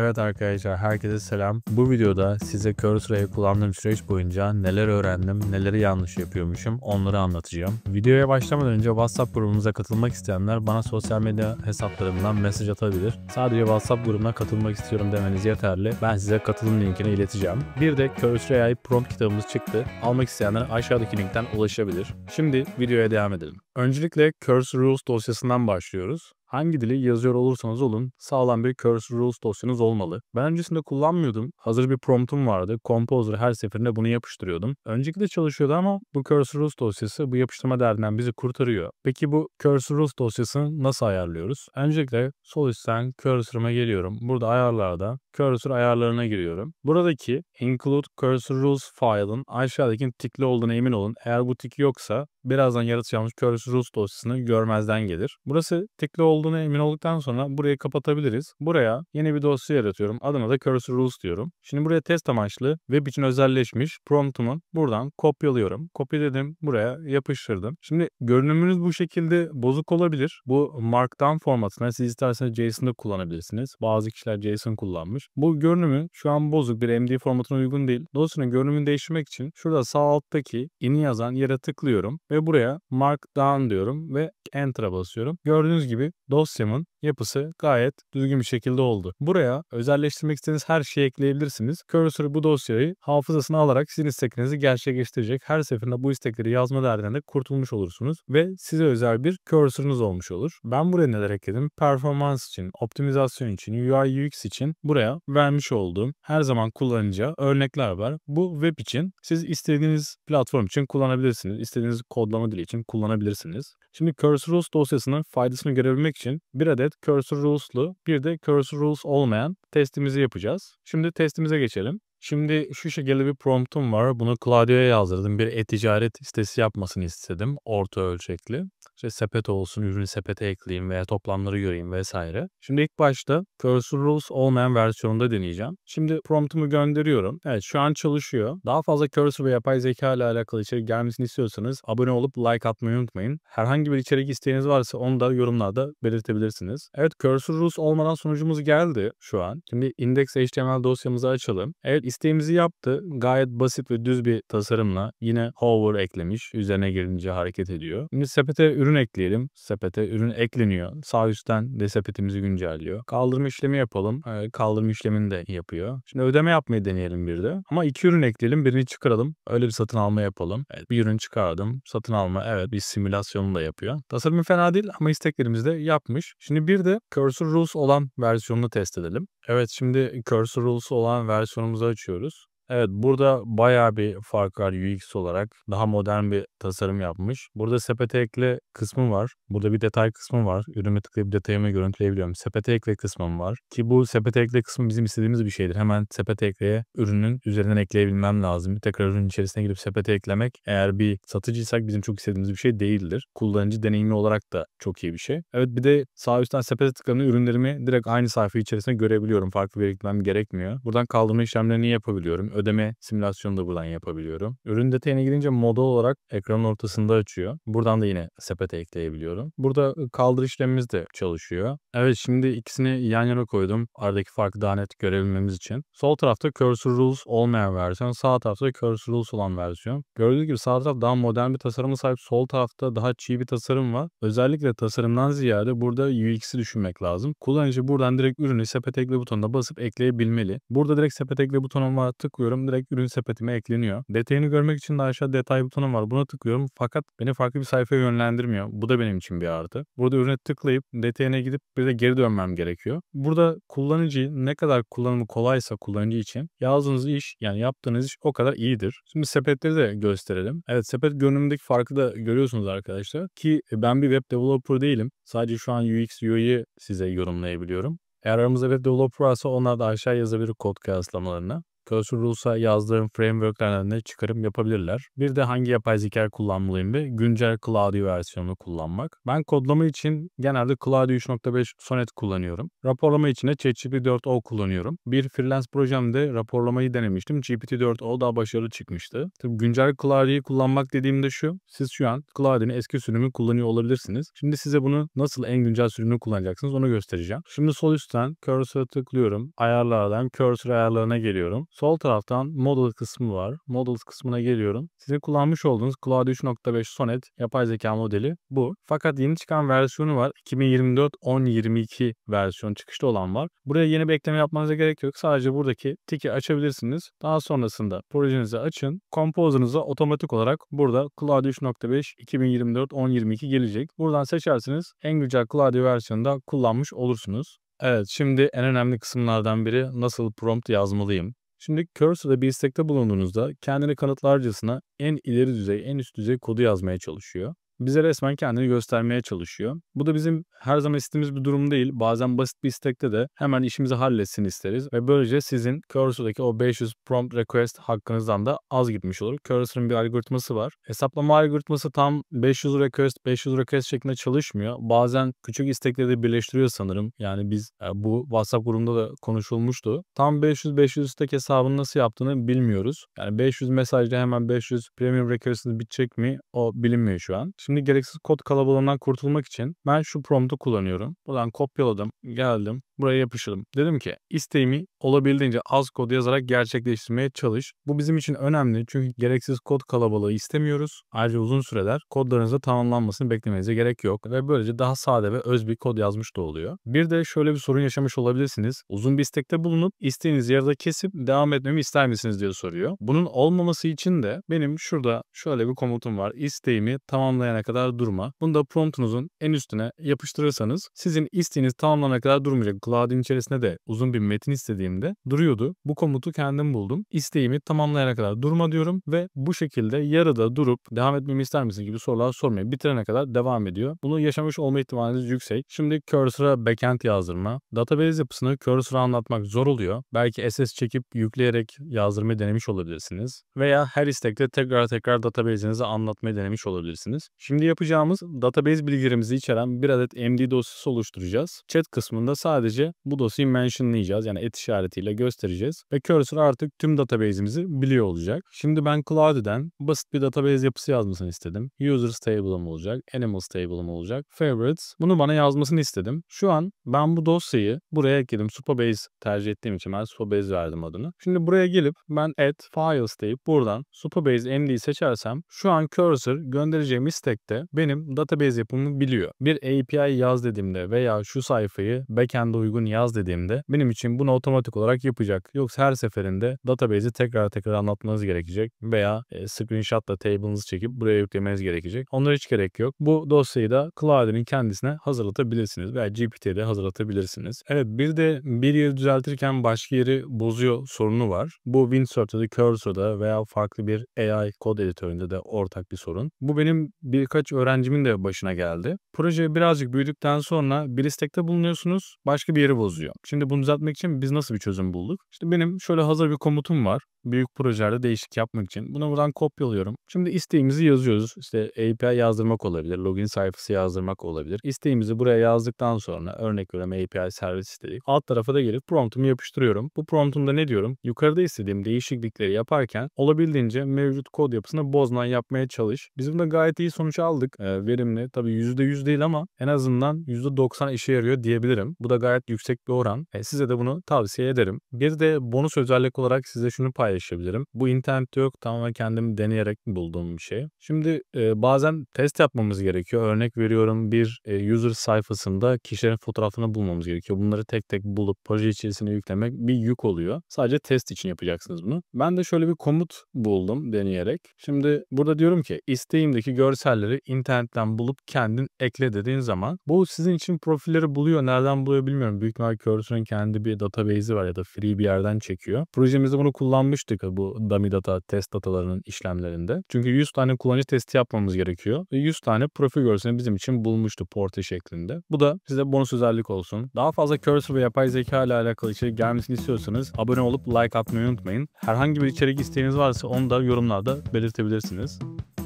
Evet arkadaşlar herkese selam. Bu videoda size Cursor'ı kullandığım süreç boyunca neler öğrendim, neleri yanlış yapıyormuşum onları anlatacağım. Videoya başlamadan önce WhatsApp grubumuza katılmak isteyenler bana sosyal medya hesaplarımdan mesaj atabilir. Sadece WhatsApp grubuna katılmak istiyorum demeniz yeterli. Ben size katılım linkini ileteceğim. Bir de Cursor AI prompt kitabımız çıktı. Almak isteyenler aşağıdaki linkten ulaşabilir. Şimdi videoya devam edelim. Öncelikle Curse Rules dosyasından başlıyoruz. Hangi dili yazıyor olursanız olun sağlam bir Cursor Rules dosyanız olmalı. Ben öncesinde kullanmıyordum. Hazır bir promptum vardı. Composer'a her seferinde bunu yapıştırıyordum. Önceki de çalışıyordu ama bu Cursor Rules dosyası bu yapıştırma derdinden bizi kurtarıyor. Peki bu Cursor Rules dosyasını nasıl ayarlıyoruz? Öncelikle sol üstten Cursor'ıma geliyorum. Burada ayarlarda Cursor ayarlarına giriyorum. Buradaki Include Cursor Rules file'ın aşağıdaki tikli olduğuna emin olun. Eğer bu tik yoksa birazdan yaratacağımız Cursor Rules dosyasını görmezden gelir. Burası tikli olduğu olduğuna emin olduktan sonra burayı kapatabiliriz. Buraya yeni bir dosya yaratıyorum. Adına da Cursor Rules diyorum. Şimdi buraya test amaçlı web için özelleşmiş promptumu buradan kopyalıyorum. Kopyaladım buraya yapıştırdım. Şimdi görünümünüz bu şekilde bozuk olabilir. Bu Markdown formatına siz isterseniz JSON'da kullanabilirsiniz. Bazı kişiler JSON kullanmış. Bu görünümü şu an bozuk bir MD formatına uygun değil. Dolayısıyla görünümünü değiştirmek için şurada sağ alttaki ini yazan yere tıklıyorum ve buraya Markdown diyorum ve Enter'a basıyorum. Gördüğünüz gibi dosyamın yapısı gayet düzgün bir şekilde oldu. Buraya özelleştirmek istediğiniz her şeyi ekleyebilirsiniz. Cursor bu dosyayı hafızasına alarak sizin isteklerinizi gerçekleştirecek. Her seferinde bu istekleri yazma derdinden de kurtulmuş olursunuz ve size özel bir cursor'ınız olmuş olur. Ben buraya neler ekledim? Performans için, optimizasyon için, UI UX için buraya vermiş olduğum her zaman kullanıcıya örnekler var. Bu web için siz istediğiniz platform için kullanabilirsiniz. İstediğiniz kodlama dili için kullanabilirsiniz. Şimdi Cursor'us dosyasının faydasını görebilmek için bir adet adet Cursor Rules'lu bir de Cursor Rules olmayan testimizi yapacağız. Şimdi testimize geçelim. Şimdi şu şekilde bir promptum var. Bunu Claudio'ya yazdırdım. Bir e-ticaret sitesi yapmasını istedim. Orta ölçekli. İşte sepet olsun, ürünü sepete ekleyeyim veya toplamları göreyim vesaire. Şimdi ilk başta Cursor Rules olmayan versiyonunda deneyeceğim. Şimdi promptumu gönderiyorum. Evet şu an çalışıyor. Daha fazla Cursor ve yapay zeka ile alakalı içerik gelmesini istiyorsanız abone olup like atmayı unutmayın. Herhangi bir içerik isteğiniz varsa onu da yorumlarda belirtebilirsiniz. Evet Cursor Rules olmadan sonucumuz geldi şu an. Şimdi index.html dosyamızı açalım. Evet İsteğimizi yaptı. Gayet basit ve düz bir tasarımla yine hover eklemiş. Üzerine girince hareket ediyor. Şimdi sepete ürün ekleyelim. Sepete ürün ekleniyor. Sağ üstten de sepetimizi güncelliyor. Kaldırma işlemi yapalım. Ee, kaldırma işlemini de yapıyor. Şimdi ödeme yapmayı deneyelim bir de. Ama iki ürün ekleyelim. Birini çıkaralım. Öyle bir satın alma yapalım. Evet, bir ürün çıkardım. Satın alma evet bir simülasyonu da yapıyor. Tasarımı fena değil ama isteklerimizi de yapmış. Şimdi bir de Cursor Rules olan versiyonunu test edelim. Evet şimdi Cursor Rules olan versiyonumuza açıyoruz. Evet, burada bayağı bir fark var UX olarak. Daha modern bir tasarım yapmış. Burada sepete ekle kısmı var. Burada bir detay kısmı var. Ürünü tıklayıp detayımı görüntüleyebiliyorum. Sepete ekle kısmım var. Ki bu sepete ekle kısmı bizim istediğimiz bir şeydir. Hemen sepete ekleye ürünün üzerinden ekleyebilmem lazım. Tekrar ürünün içerisine girip sepete eklemek eğer bir satıcıysak bizim çok istediğimiz bir şey değildir. Kullanıcı deneyimi olarak da çok iyi bir şey. Evet bir de sağ üstten sepete tıkladığımda ürünlerimi direkt aynı sayfa içerisinde görebiliyorum. Farklı bir eklemem gerekmiyor. Buradan kaldırma işlemlerini yapabiliyorum ödeme simülasyonu da buradan yapabiliyorum. Ürün detayına girince model olarak ekranın ortasında açıyor. Buradan da yine sepete ekleyebiliyorum. Burada kaldır işlemimiz de çalışıyor. Evet şimdi ikisini yan yana koydum. Aradaki farkı daha net görebilmemiz için. Sol tarafta Cursor Rules olmayan versiyon. Sağ tarafta Cursor Rules olan versiyon. Gördüğünüz gibi sağ taraf daha modern bir tasarıma sahip. Sol tarafta daha çiğ bir tasarım var. Özellikle tasarımdan ziyade burada UX'i düşünmek lazım. Kullanıcı buradan direkt ürünü sepet ekle butonuna basıp ekleyebilmeli. Burada direkt sepet ekle butonuna tıklıyor tıklıyorum direkt ürün sepetime ekleniyor. Detayını görmek için de aşağı detay butonu var. Buna tıklıyorum fakat beni farklı bir sayfaya yönlendirmiyor. Bu da benim için bir artı. Burada ürüne tıklayıp detayına gidip bir de geri dönmem gerekiyor. Burada kullanıcı ne kadar kullanımı kolaysa kullanıcı için yazdığınız iş yani yaptığınız iş o kadar iyidir. Şimdi sepetleri de gösterelim. Evet sepet görünümündeki farkı da görüyorsunuz arkadaşlar. Ki ben bir web developer değilim. Sadece şu an UX, UI'yi size yorumlayabiliyorum. Eğer aramızda web developer varsa onlar da aşağı yazabilir kod kıyaslamalarını. Cursor Rules'a yazdığım frameworklerden de çıkarım yapabilirler. Bir de hangi yapay zeka kullanmalıyım bir güncel Cloudio versiyonunu kullanmak. Ben kodlama için genelde Cloudio 3.5 Sonnet kullanıyorum. Raporlama için de ChatGPT 4o kullanıyorum. Bir freelance projemde raporlamayı denemiştim. GPT 4o daha başarılı çıkmıştı. Tabii güncel Cloudio'yu kullanmak dediğimde şu. Siz şu an Cloudio'nun eski sürümü kullanıyor olabilirsiniz. Şimdi size bunu nasıl en güncel sürümünü kullanacaksınız onu göstereceğim. Şimdi sol üstten cursor'a tıklıyorum. Ayarlardan cursor ayarlarına geliyorum. Sol taraftan Model kısmı var. Model kısmına geliyorum. Sizin kullanmış olduğunuz Claude 3.5 Sonnet yapay zeka modeli bu. Fakat yeni çıkan versiyonu var. 2024-1022 versiyon çıkışta olan var. Buraya yeni bir ekleme yapmanıza gerek yok. Sadece buradaki tiki açabilirsiniz. Daha sonrasında projenizi açın. Composer'ınıza otomatik olarak burada Claude 3.5 2024-1022 gelecek. Buradan seçersiniz. En güncel Cloud versiyonunda kullanmış olursunuz. Evet şimdi en önemli kısımlardan biri nasıl prompt yazmalıyım. Şimdi cursor'da bir istekte bulunduğunuzda kendini kanıtlarcasına en ileri düzey, en üst düzey kodu yazmaya çalışıyor bize resmen kendini göstermeye çalışıyor. Bu da bizim her zaman istediğimiz bir durum değil. Bazen basit bir istekte de hemen işimizi halletsin isteriz ve böylece sizin Cursor'daki o 500 prompt request hakkınızdan da az gitmiş olur. Cursor'ın bir algoritması var. Hesaplama algoritması tam 500 request 500 request şeklinde çalışmıyor. Bazen küçük istekleri de birleştiriyor sanırım. Yani biz e, bu WhatsApp grubunda da konuşulmuştu. Tam 500-500 istek hesabını nasıl yaptığını bilmiyoruz. Yani 500 mesajla hemen 500 premium request'iniz bitecek mi o bilinmiyor şu an. Şimdi gereksiz kod kalabalığından kurtulmak için ben şu promptu kullanıyorum. Buradan kopyaladım, geldim. Buraya yapışalım. Dedim ki isteğimi olabildiğince az kod yazarak gerçekleştirmeye çalış. Bu bizim için önemli çünkü gereksiz kod kalabalığı istemiyoruz. Ayrıca uzun süreler kodlarınızda tamamlanmasını beklemenize gerek yok ve böylece daha sade ve öz bir kod yazmış da oluyor. Bir de şöyle bir sorun yaşamış olabilirsiniz. Uzun bir istekte bulunup isteğinizi yarıda kesip devam etmemi ister misiniz diye soruyor. Bunun olmaması için de benim şurada şöyle bir komutum var. İsteğimi tamamlayana kadar durma. Bunu da promptunuzun en üstüne yapıştırırsanız sizin isteğiniz tamamlanana kadar durmayacak Cloud'in içerisinde de uzun bir metin istediğimde duruyordu. Bu komutu kendim buldum. İsteğimi tamamlayana kadar durma diyorum ve bu şekilde yarıda durup devam etmemi ister misin gibi sorular sormaya bitirene kadar devam ediyor. Bunu yaşamış olma ihtimaliniz yüksek. Şimdi cursor'a backend yazdırma. Database yapısını cursor'a anlatmak zor oluyor. Belki SS çekip yükleyerek yazdırmayı denemiş olabilirsiniz. Veya her istekte tekrar tekrar database'inizi anlatmayı denemiş olabilirsiniz. Şimdi yapacağımız database bilgilerimizi içeren bir adet MD dosyası oluşturacağız. Chat kısmında sadece sadece bu dosyayı mentionlayacağız. Yani et işaretiyle göstereceğiz. Ve cursor artık tüm database'imizi biliyor olacak. Şimdi ben Cloudy'den basit bir database yapısı yazmasını istedim. Users table'ım olacak. Animals table'ım olacak. Favorites. Bunu bana yazmasını istedim. Şu an ben bu dosyayı buraya ekledim. Superbase tercih ettiğim için ben Superbase verdim adını. Şimdi buraya gelip ben add files deyip buradan Superbase MD'yi seçersem şu an cursor göndereceğim istekte benim database yapımı biliyor. Bir API yaz dediğimde veya şu sayfayı backend'e uygun yaz dediğimde benim için bunu otomatik olarak yapacak. Yoksa her seferinde database'i tekrar tekrar anlatmanız gerekecek veya e, screenshotla table'ınızı çekip buraya yüklemeniz gerekecek. Onlara hiç gerek yok. Bu dosyayı da Clouder'in kendisine hazırlatabilirsiniz veya GPT'de hazırlatabilirsiniz. Evet bir de bir yeri düzeltirken başka yeri bozuyor sorunu var. Bu Windsort'ta da Cursor'da veya farklı bir AI kod editöründe de ortak bir sorun. Bu benim birkaç öğrencimin de başına geldi. Proje birazcık büyüdükten sonra bir istekte bulunuyorsunuz. Başka başka bir yeri bozuyor. Şimdi bunu düzeltmek için biz nasıl bir çözüm bulduk? İşte benim şöyle hazır bir komutum var. Büyük projelerde değişik yapmak için. Bunu buradan kopyalıyorum. Şimdi isteğimizi yazıyoruz. İşte API yazdırmak olabilir. Login sayfası yazdırmak olabilir. İsteğimizi buraya yazdıktan sonra örnek veriyorum API servis istedik. Alt tarafa da gelip promptumu yapıştırıyorum. Bu promptumda ne diyorum? Yukarıda istediğim değişiklikleri yaparken olabildiğince mevcut kod yapısını bozmadan yapmaya çalış. Biz bunda gayet iyi sonuç aldık. E, verimli. Tabii %100 değil ama en azından %90 işe yarıyor diyebilirim. Bu da gayet gayet yüksek bir oran. E, size de bunu tavsiye ederim. Bir de bonus özellik olarak size şunu paylaşabilirim. Bu internette yok tamamen kendim deneyerek bulduğum bir şey. Şimdi e, bazen test yapmamız gerekiyor. Örnek veriyorum bir e, user sayfasında kişilerin fotoğrafını bulmamız gerekiyor. Bunları tek tek bulup proje içerisine yüklemek bir yük oluyor. Sadece test için yapacaksınız bunu. Ben de şöyle bir komut buldum deneyerek. Şimdi burada diyorum ki isteğimdeki görselleri internetten bulup kendin ekle dediğin zaman bu sizin için profilleri buluyor. Nereden buluyor bilmiyorum hatırlamıyorum. Büyük ihtimal Cursor'ın kendi bir database'i var ya da free bir yerden çekiyor. Projemizde bunu kullanmıştık bu dummy data test datalarının işlemlerinde. Çünkü 100 tane kullanıcı testi yapmamız gerekiyor. 100 e, tane profil görselini bizim için bulmuştu porte şeklinde. Bu da size bonus özellik olsun. Daha fazla Cursor ve yapay zeka ile alakalı içerik gelmesini istiyorsanız abone olup like atmayı unutmayın. Herhangi bir içerik isteğiniz varsa onu da yorumlarda belirtebilirsiniz.